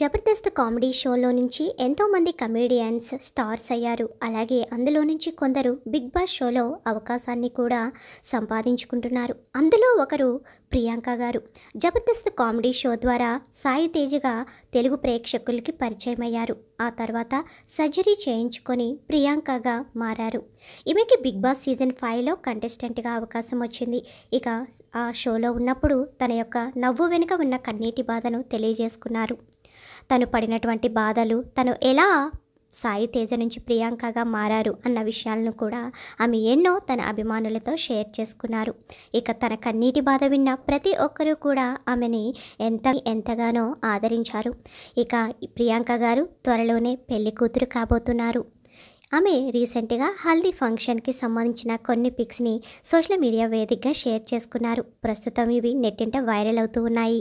Jabardasth comedy షోలో నుంచి ఎంతోమంది కమెడియన్స్ స్టార్స్ అయ్యారు అలాగే అందులో నుంచి కొందరు బిగ్ బాస్ షోలో అవకాశాన్ని కూడా సంపాదించుకుంటున్నారు అందులో ఒకరు ప్రియాంక గారు జబర్దస్త్ కామెడీ షో ద్వారా సాయి తేజగా తెలుగు ప్రేక్షకులకి పరిచయం అయ్యారు ఆ తర్వాత సర్జరీ చేయించుకొని ప్రియాంకగా మారారు ఈమెకి బిగ్ బాస్ సీజన్ ఫైవ్లో కంటెస్టెంట్గా అవకాశం వచ్చింది ఇక ఆ షోలో ఉన్నప్పుడు తన యొక్క నవ్వు వెనుక ఉన్న కన్నీటి బాధను తెలియజేసుకున్నారు తను పడినటువంటి బాధలు తను ఎలా సాయి తేజ నుంచి ప్రియాంకగా మారారు అన్న విషయాలను కూడా ఆమె ఎన్నో తన అభిమానులతో షేర్ చేసుకున్నారు ఇక తన కన్నీటి బాధ విన్న ప్రతి ఒక్కరూ కూడా ఆమెని ఎంత ఎంతగానో ఆదరించారు ఇక ప్రియాంక గారు త్వరలోనే పెళ్లి కూతురు కాబోతున్నారు ఆమె రీసెంట్గా హల్దీ ఫంక్షన్కి సంబంధించిన కొన్ని పిక్స్ని సోషల్ మీడియా వేదికగా షేర్ చేసుకున్నారు ప్రస్తుతం ఇవి నెట్టింట వైరల్ అవుతూ ఉన్నాయి